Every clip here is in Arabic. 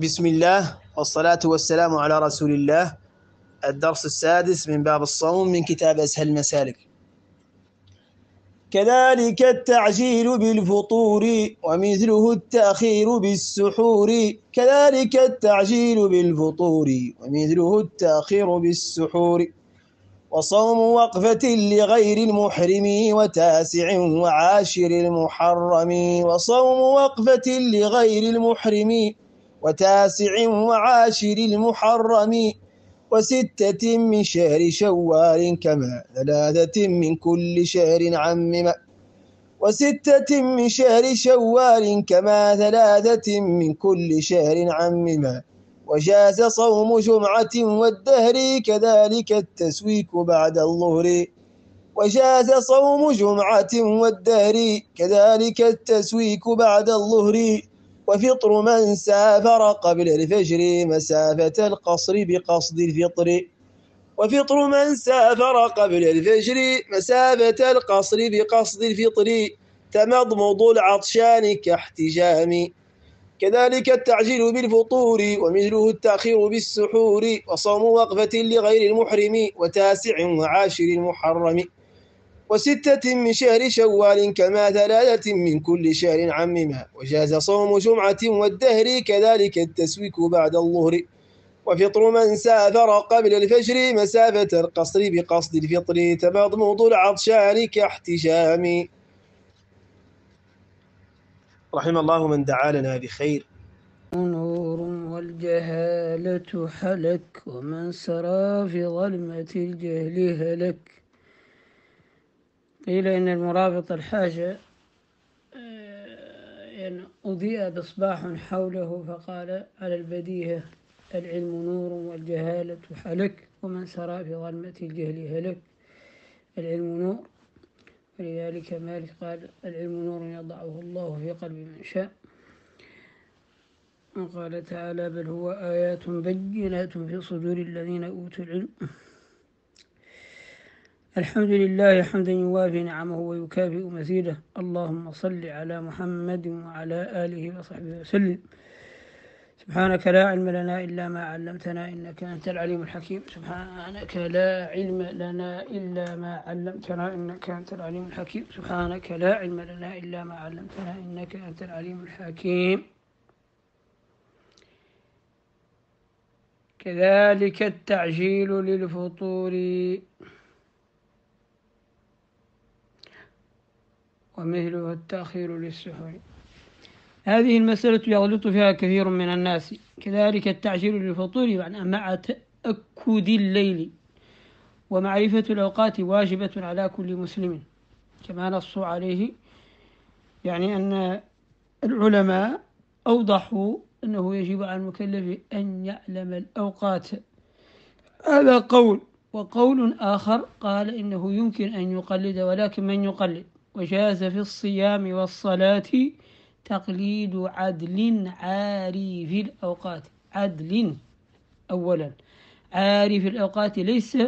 بسم الله والصلاة والسلام على رسول الله الدرس السادس من باب الصوم من كتاب أسهل المسالك كذلك التعجيل بالفطور ومثله التأخير بالسحور كذلك التعجيل بالفطور ومثله التأخير بالسحور وصوم وقفة لغير المحرم وتاسع وعاشر المحرم وصوم وقفة لغير المحرم وتاسع وعاشر المحرم وستة من شهر شوال كما ثلاثة من كل شهر عمم وستة من شهر شوال كما ثلاثة من كل شهر عمم وجاز صوم جمعة والدهر كذلك التسويك بعد الظهر وجاز صوم جمعة والدهر كذلك التسويك بعد الظهر وفطر من سافر قبل الفجر مسافة القصر بقصد الفطر وفطر من سافر قبل الفجر مسافة القصر بقصد الفطر تمضمض العطشان كاحتجام كذلك التعجيل بالفطور ومثله التأخير بالسحور وصوم وقفة لغير المحرم وتاسع وعاشر المحرم وستة من شهر شوال كما ثلاثة من كل شهر عمما وجاز صوم جمعة والدهر كذلك التسويك بعد الظهر وفطر من سافر قبل الفجر مسافة القصر بقصد الفطر تبضمض العطشان كاحتشام رحم الله من دعا لنا بخير نور والجهالة حلك ومن سرى في ظلمة الجهل هلك قيل إيه، إن المرابط الحاجة آه، إن أضيء بصباح حوله فقال على البديهة العلم نور والجهالة حلك ومن سرى في ظلمة الجهل هلك العلم نور ولذلك مالك قال العلم نور يضعه الله في قلب من شاء وقال تعالى بل هو آيات بينات في صدور الذين أوتوا العلم الحمد لله حمدا يوافي نعمه ويكافئ مزيده اللهم صل على محمد وعلى آله وصحبه وسلم سبحانك لا علم لنا إلا ما علمتنا إنك أنت العليم الحكيم سبحانك لا علم لنا إلا ما علمتنا إنك أنت العليم الحكيم سبحانك لا علم لنا إلا ما علمتنا إنك أنت العليم الحكيم كذلك التعجيل للفطور ومهل التأخير للسحور هذه المسألة يغلط فيها كثير من الناس كذلك التعجيل للفطور يعني مع تأكد الليل ومعرفة الأوقات واجبة على كل مسلم كما نصوا عليه يعني أن العلماء أوضحوا أنه يجب على المكلف أن يعلم الأوقات هذا قول وقول آخر قال إنه يمكن أن يقلد ولكن من يقلد وجاز في الصيام والصلاة تقليد عدل عاري في الأوقات عدل أولا عاري في الأوقات ليس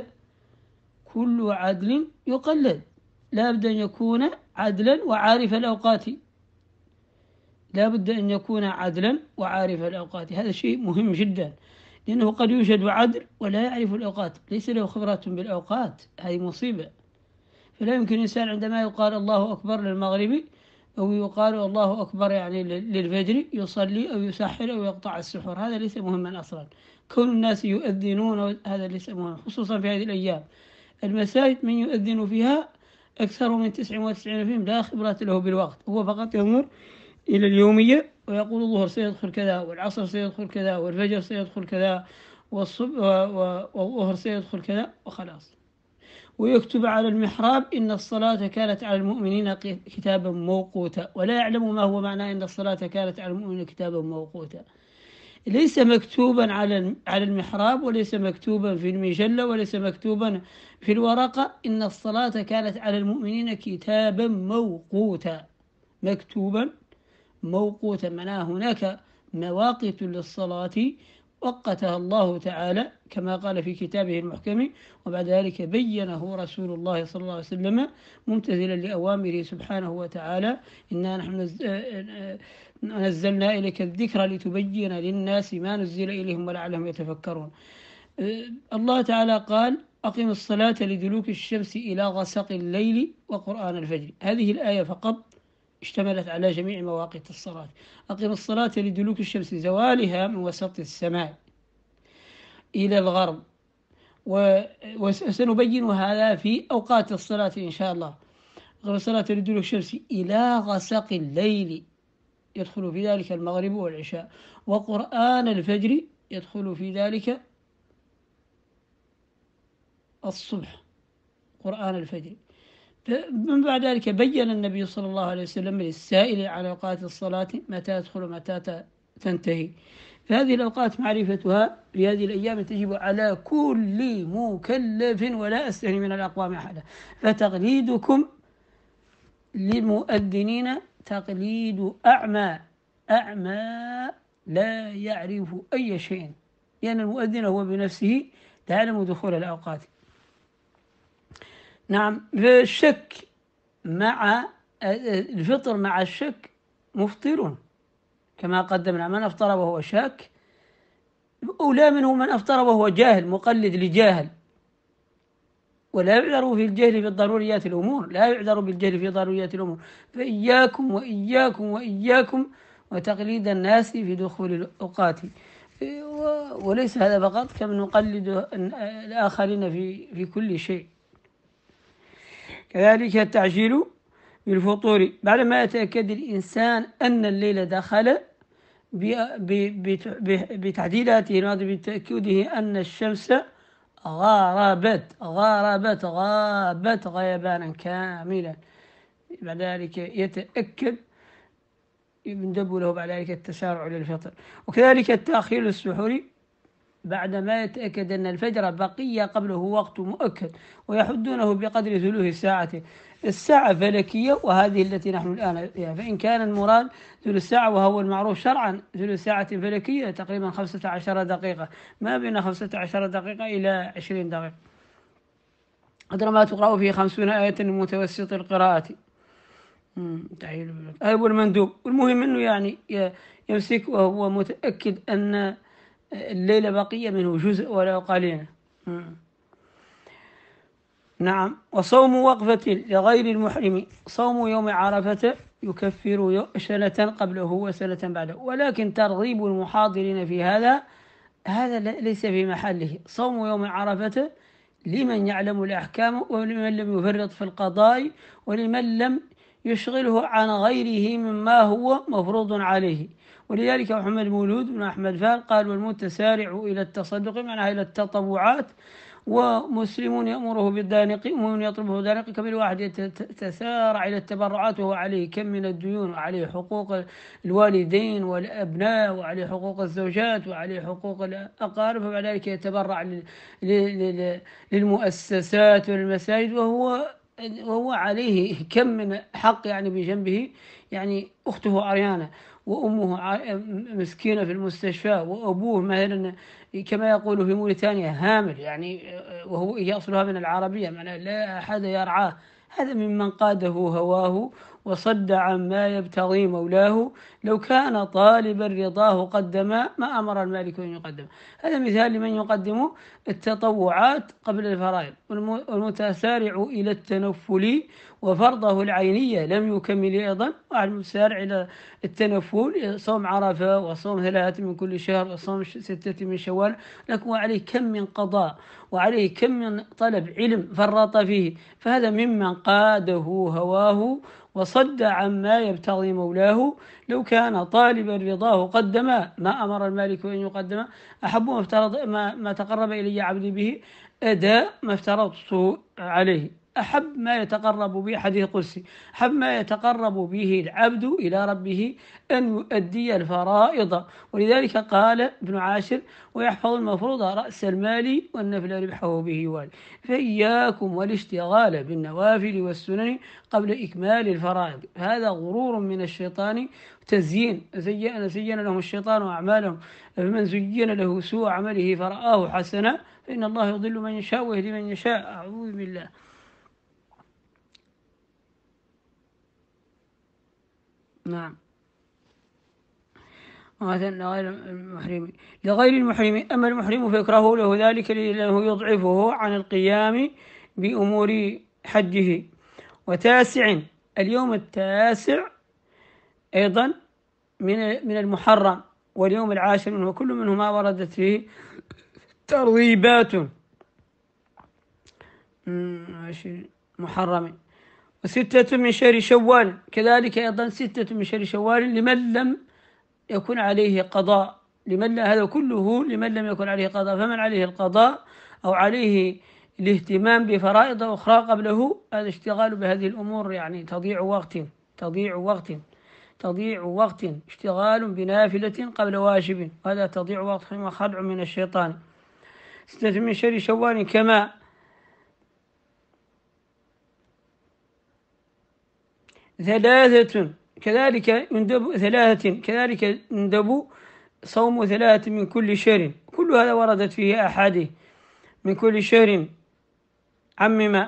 كل عدل يقلد لابد أن يكون عدلا وعارف الأوقات لابد أن يكون عدلا وعارف الأوقات هذا شيء مهم جدا لأنه قد يوجد عدل ولا يعرف الأوقات ليس له خبرة بالأوقات هذه مصيبة فلا يمكن الإنسان عندما يقال الله أكبر للمغرب أو يقال الله أكبر يعني للفجر يصلي أو يسحر أو يقطع السحور هذا ليس مهما أصلا كون الناس يؤذنون هذا ليس مهما خصوصا في هذه الأيام المساجد من يؤذن فيها أكثر من 99% لا خبرة له بالوقت هو فقط ينظر إلى اليومية ويقول الظهر سيدخل كذا والعصر سيدخل كذا والفجر سيدخل كذا والصبح والظهر سيدخل كذا وخلاص ويكتب على المحراب إن الصلاة كانت على المؤمنين كتابا موقوتا ولا يعلم ما هو معنى إن الصلاة كانت على المؤمنين كتابا موقوتا ليس مكتوبا على على المحراب وليس مكتوبا في المجلة وليس مكتوبا في الورقة إن الصلاة كانت على المؤمنين كتابا موقوتا مكتوبا موقوتا معناه هناك مواقيت للصلاة وقتها الله تعالى كما قال في كتابه المحكم وبعد ذلك بينه رسول الله صلى الله عليه وسلم ممتثلا لأوامره سبحانه وتعالى إنا نحن آه، آه، نزلنا إليك الذكر لتبين للناس ما نزل إليهم ولعلهم يتفكرون آه، الله تعالى قال أقم الصلاة لدلوك الشمس إلى غسق الليل وقرآن الفجر هذه الآية فقط اشتملت على جميع مواقيت الصلاة أقم الصلاة لدلوك الشمس زوالها من وسط السماء إلى الغرب وسنبين هذا في أوقات الصلاة إن شاء الله أقم الصلاة لدلوك الشمس إلى غسق الليل يدخل في ذلك المغرب والعشاء وقرآن الفجر يدخل في ذلك الصبح قرآن الفجر من بعد ذلك بين النبي صلى الله عليه وسلم للسائل على أوقات الصلاة متى تدخل ومتى تنتهي فهذه الأوقات معرفتها في هذه الأيام تجب على كل مكلف ولا أستهني من الأقوام أحدا فتقليدكم للمؤذنين تقليد أعمى أعمى لا يعرف أي شيء لأن يعني المؤذن هو بنفسه تعلم دخول الأوقات نعم الشك مع الفطر مع الشك مفطر كما قدمنا من أفطر وهو شاك أولى منه من أفطر وهو جاهل مقلد لجاهل ولا يعذر في الجهل في ضروريات الأمور لا يعذر بالجهل في ضروريات الأمور فإياكم وإياكم وإياكم وتقليد الناس في دخول الأوقات وليس هذا فقط كم نقلد الآخرين في في كل شيء كذلك التعجيل بالفطور بعدما يتأكد الإنسان أن الليل دخل بتعديلاته الماضي بتأكده أن الشمس غربت غربت غابت غيبانا كاملا بعد ذلك يتأكد يندب له بعد ذلك التسارع للفطر وكذلك التأخير للسحور بعدما يتأكد أن الفجر بقي قبله وقت مؤكد ويحدونه بقدر ثلث الساعة الساعة فلكية وهذه التي نحن الآن فيها فإن كان المراد ثلث الساعة وهو المعروف شرعا ثلث ساعة فلكية تقريبا 15 دقيقة ما بين 15 دقيقة إلى 20 دقيقة قدر ما تقرأ فيه خمسون آية متوسط القراءة تعيل أيوة المندوب والمهم أنه يعني يمسك وهو متأكد أن الليلة بقيه منه جزء ولو قليلا نعم وصوم وقفة لغير المحرم صوم يوم عرفة يكفر سنة قبله وسنة بعده ولكن ترغيب المحاضرين في هذا هذا ليس في محله صوم يوم عرفة لمن يعلم الأحكام ولمن لم يفرط في القضاء ولمن لم يشغله عن غيره مما هو مفروض عليه ولذلك محمد مولود بن أحمد فان قال والمتسارع إلى التصدق معناها إلى التطوعات ومسلم يأمره بالدانق ومن يطلبه دانق كم الواحد يتسارع إلى التبرعات وهو عليه كم من الديون وعليه حقوق الوالدين والأبناء وعليه حقوق الزوجات وعليه حقوق الأقارب وبعد ذلك يتبرع للمؤسسات والمساجد وهو وهو عليه كم من حق يعني بجنبه يعني أخته أريانا وأمه مسكينة في المستشفى وأبوه مثلا كما يقول في موريتانيا هامل يعني وهو أصلها من العربية معناه لا أحد يرعاه هذا ممن قاده هواه وصد عما يبتغي مولاه لو كان طالبا رضاه قدم ما أمر المالك أن يقدم هذا مثال لمن يقدم التطوعات قبل الفرائض والمتسارع إلى التنفل وفرضه العينية لم يكمل أيضا واحد المتسارع إلى التنفل صوم عرفة وصوم ثلاثة من كل شهر وصوم ستة من شوال لكن وعليه كم من قضاء وعليه كم من طلب علم فرط فيه فهذا ممن قاده هواه وصد عما يبتغي مولاه لو كان طالبا رضاه قدم ما أمر المالك أن يقدم أحب ما, افترض ما, ما تقرب إلي عبدي به أداء ما افترضته عليه أحب ما يتقرب به حديث قدسي أحب ما يتقرب به العبد إلى ربه أن يؤدي الفرائض ولذلك قال ابن عاشر ويحفظ المفروض رأس المال والنفل ربحه به والي فإياكم والاشتغال بالنوافل والسنن قبل إكمال الفرائض هذا غرور من الشيطان تزيين زين زين لهم الشيطان أعمالهم فمن زين له سوء عمله فرآه حسنا فإن الله يضل من يشاء ويهدي من يشاء أعوذ بالله نعم لغير المحرم لغير المحرم أما المحرم فيكرهه له ذلك لأنه يضعفه عن القيام بأمور حجه وتاسع اليوم التاسع أيضا من من المحرم واليوم العاشر منه وكل منهما وردت فيه ترغيبات محرم ستة من شهر شوال كذلك أيضا ستة من شهر شوال لمن لم يكن عليه قضاء لمن لا هذا كله لمن لم يكن عليه قضاء فمن عليه القضاء أو عليه الاهتمام بفرائض أخرى قبله هذا اشتغال بهذه الأمور يعني تضيع وقت تضيع وقت تضيع وقت اشتغال بنافلة قبل واجب هذا تضيع وقت خدع من الشيطان ستة من شهر شوال كما ثلاثة كذلك يندب ثلاثة كذلك يندب صوم ثلاثة من كل شهر كل هذا وردت فيه أحاديث من كل شهر عمم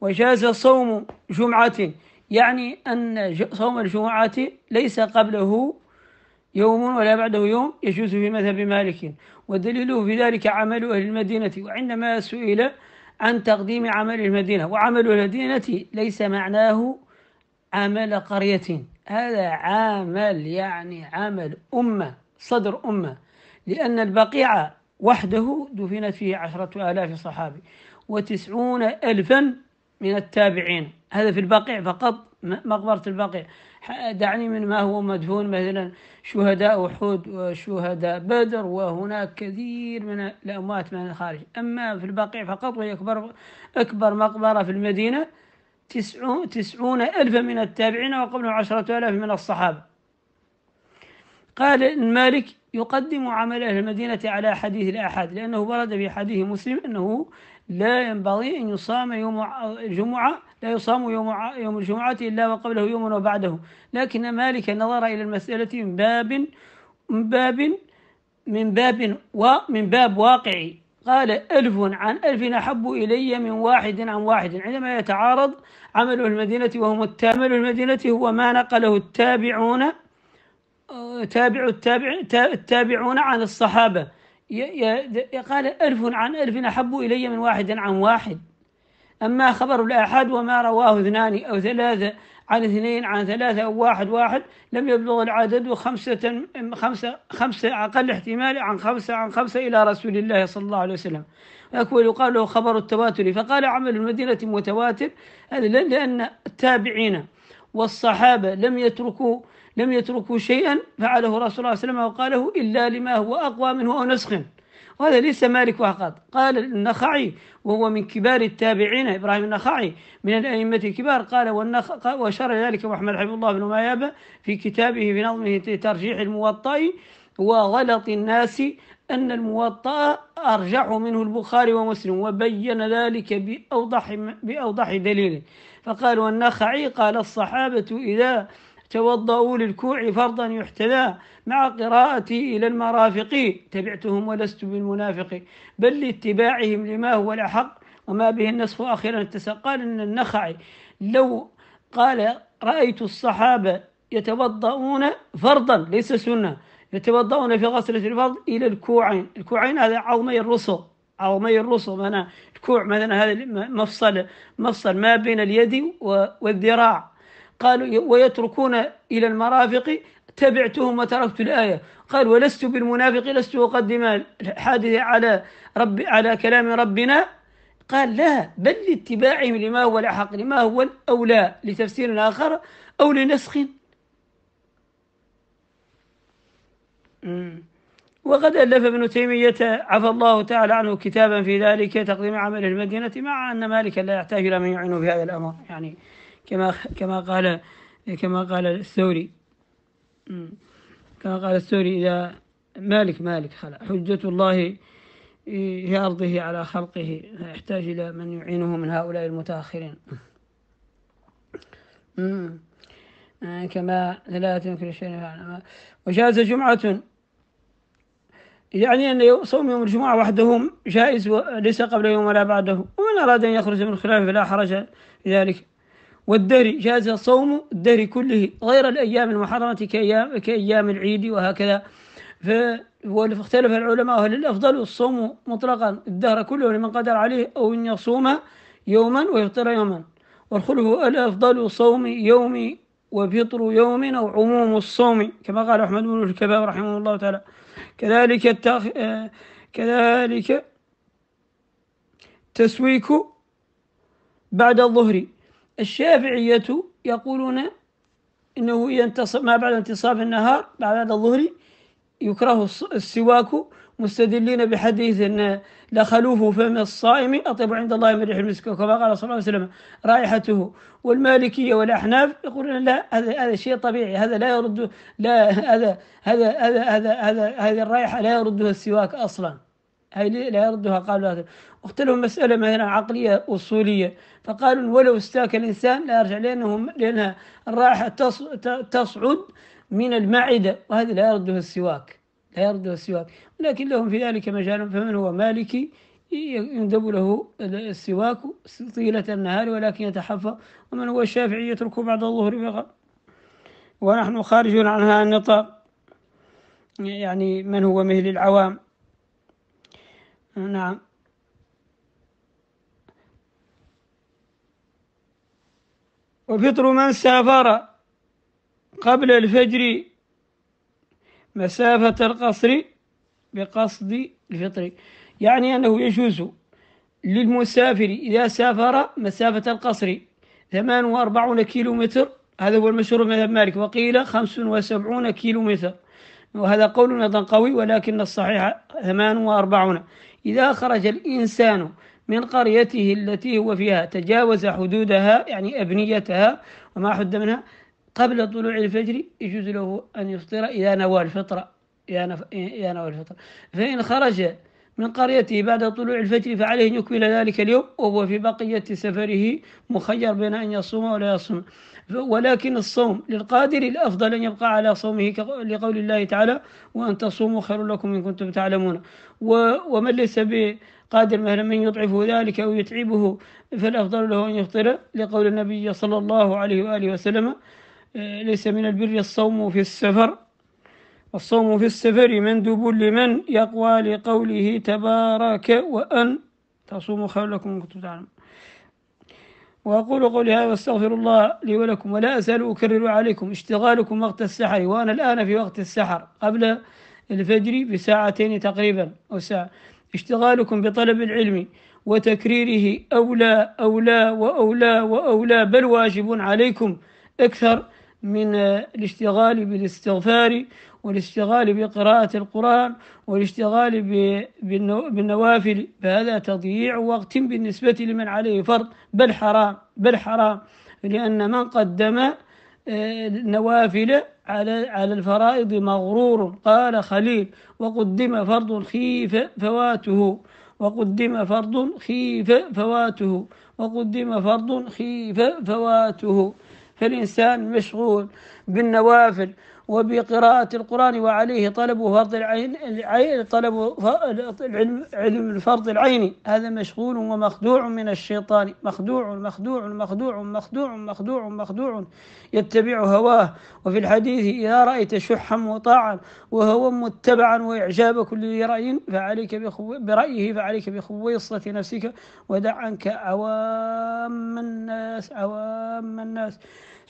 وجاز صوم جمعة يعني أن صوم الجمعة ليس قبله يوم ولا بعده يوم يجوز في مذهب مالك ودليله في ذلك عمل أهل المدينة وعندما سئل عن تقديم عمل المدينة وعمل المدينة ليس معناه عمل قرية هذا عمل يعني عمل أمة صدر أمة لأن البقيع وحده دفنت فيه عشرة آلاف صحابي وتسعون ألفا من التابعين هذا في البقيع فقط مقبرة البقيع دعني من ما هو مدفون مثلا شهداء أحد وشهداء بدر وهناك كثير من الأموات من الخارج أما في البقيع فقط وهي أكبر, أكبر مقبرة في المدينة تسعون, ألف من التابعين وقبل عشرة ألاف من الصحابة قال مالك يقدم عمل أهل المدينة على حديث الأحد لأنه ورد في حديث مسلم أنه لا ينبغي أن يصام يوم الجمعة لا يصام يوم يوم الجمعة إلا وقبله يوم وبعده لكن مالك نظر إلى المسألة من باب من باب من باب ومن باب واقعي قال ألف عن ألف أحب إلي من واحد عن واحد عندما يتعارض عمل المدينة وهم التامل المدينة هو ما نقله التابعون تابع التابع التابعون عن الصحابة قال ألف عن ألف أحب إلي من واحد عن واحد أما خبر الآحاد وما رواه اثنان أو ثلاثة عن اثنين عن ثلاثة أو واحد واحد لم يبلغ العدد خمسة خمسة خمسة أقل احتمال عن خمسة عن خمسة إلى رسول الله صلى الله عليه وسلم ويكون يقال له خبر التواتر فقال عمل المدينة متواتر هذا لأن التابعين والصحابة لم يتركوا لم يتركوا شيئا فعله رسول الله صلى الله عليه وسلم وقاله إلا لما هو أقوى منه أو نسخ وهذا ليس مالك فقط قال النخعي وهو من كبار التابعين إبراهيم النخعي من الأئمة الكبار قال والنخ وشر ذلك محمد حفظ الله بن مايابة في كتابه في نظمه ترجيح الموطأ وغلط الناس أن الموطأ أرجح منه البخاري ومسلم وبين ذلك بأوضح, بأوضح دليل فقال والنخعي قال الصحابة إذا توضؤوا للكوع فرضا يحتذى مع قراءتي إلى المرافق تبعتهم ولست بالمنافق بل لاتباعهم لما هو الأحق وما به النصف أخيرا قال أن النخعي لو قال رأيت الصحابة يتوضؤون فرضا ليس سنة يتوضؤون في غسلة الفرض إلى الكوعين الكوعين هذا عظمي الرسل عظمي الرسل أنا الكوع مثلا هذا مفصل مفصل ما بين اليد والذراع قالوا ويتركون إلى المرافق تبعتهم وتركت الآية قال ولست بالمنافق لست أقدم الحادث على رب على كلام ربنا قال لا بل لاتباعهم لما هو الأحق لما هو الأولى لتفسير آخر أو لنسخ وقد ألف ابن تيمية عفى الله تعالى عنه كتابا في ذلك تقديم عمل المدينة مع أن مالك لا يحتاج إلى من يعينه في هذا الأمر يعني كما كما قال كما قال الثوري كما قال الثوري إذا مالك مالك خلا حجة الله في أرضه على خلقه يحتاج إلى من يعينه من هؤلاء المتأخرين آه، كما لا تنكر الشيخ وجاز جمعة يعني أن صوم يوم الجمعة وحده جائز وليس قبل يوم ولا بعده ومن أراد أن يخرج من خلافه فلا حرج في ذلك والدري جاز صوم الدري كله غير الأيام المحرمة كأيام, كأيام العيد وهكذا فاختلف العلماء هل الأفضل الصوم مطلقا الدهر كله لمن قدر عليه أو أن يصوم يوما ويفطر يوما والخلف الأفضل صوم يوم وفطر يوم أو عموم الصوم كما قال أحمد بن الكباب رحمه الله تعالى كذلك التخ... كذلك تسويك بعد الظهر الشافعية يقولون إنه ينتصب ما بعد انتصاب النهار بعد الظهر يكره السواك مستدلين بحديث إن لخلوف فم الصائم أطيب عند الله من ريح المسك كما قال صلى الله عليه وسلم رائحته والمالكية والأحناف يقولون لا هذا هذا شيء طبيعي هذا لا يرد لا هذا هذا هذا هذا هذه الرائحة لا يردها السواك أصلاً لا يردها قالوا قلت لهم مسألة مثلا عقلية أصولية فقالوا ولو استاك الإنسان لا يرجع لأنه لأنها الرائحة تصعد من المعدة وهذا لا يردها السواك لا يردها السواك ولكن لهم في ذلك مجال فمن هو مالكي يندب له السواك طيلة النهار ولكن يتحفظ ومن هو الشافعي يتركه بعد الظهر فقط ونحن خارجون عن هذا النطاق يعني من هو مهل العوام نعم وفطر من سافر قبل الفجر مسافة القصر بقصد الفطر يعني أنه يجوز للمسافر إذا سافر مسافة القصر 48 كيلومتر كيلو متر هذا هو المشهور من مالك وقيل 75 كيلومتر كيلو متر وهذا قول أيضا قوي ولكن الصحيح ثمان وأربعون إذا خرج الإنسان من قريته التي هو فيها تجاوز حدودها يعني أبنيتها وما حد منها قبل طلوع الفجر يجوز له أن يفطر إذا نوى الفطرة إذا نوى الفطرة فإن خرج من قريته بعد طلوع الفجر فعليه أن يكمل ذلك اليوم وهو في بقية سفره مخير بين أن يصوم ولا يصوم ولكن الصوم للقادر الأفضل أن يبقى على صومه لقول الله تعالى وأن تصوموا خير لكم إن كنتم تعلمون ومن ليس بقادر مهلا من يضعفه ذلك أو يتعبه فالأفضل له أن يفطر لقول النبي صلى الله عليه وآله وسلم آه، ليس من البر الصوم في السفر الصوم في السفر مندوب لمن يقوى لقوله تبارك وأن تصوموا خير لكم كنتم تعلمون وأقول قولي هذا واستغفر الله لي ولكم ولا أزال أكرر عليكم اشتغالكم وقت السحر وأنا الآن في وقت السحر قبل الفجر بساعتين تقريبا أو ساعة اشتغالكم بطلب العلم وتكريره أولى أولى وأولى وأولى بل واجب عليكم أكثر من آه، الاشتغال بالاستغفار والاشتغال بقراءة القرآن والاشتغال بالنوافل فهذا تضييع وقت بالنسبة لمن عليه فرض بل حرام بل حرام لأن من قدم آه، نوافل على على الفرائض مغرور قال خليل وقدم فرض خيف فواته وقدم فرض خيف فواته وقدم فرض خيف فواته فالإنسان مشغول بالنوافل وبقراءة القرآن وعليه طلب فرض العين طلب علم الفرض العيني هذا مشغول ومخدوع من الشيطان مخدوع مخدوع مخدوع مخدوع مخدوع مخدوع يتبع هواه وفي الحديث إذا رأيت شحا مطاعا وهو متبعا وإعجاب كل رأي فعليك برأيه فعليك بخويصة نفسك ودع عنك عوام الناس عوام الناس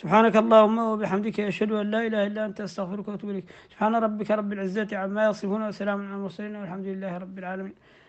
سبحانك اللهم وبحمدك أشهد أن لا إله إلا أنت أستغفرك وأتوب إليك سبحان ربك رب العزة عما يصفون وسلام على المرسلين والحمد لله رب العالمين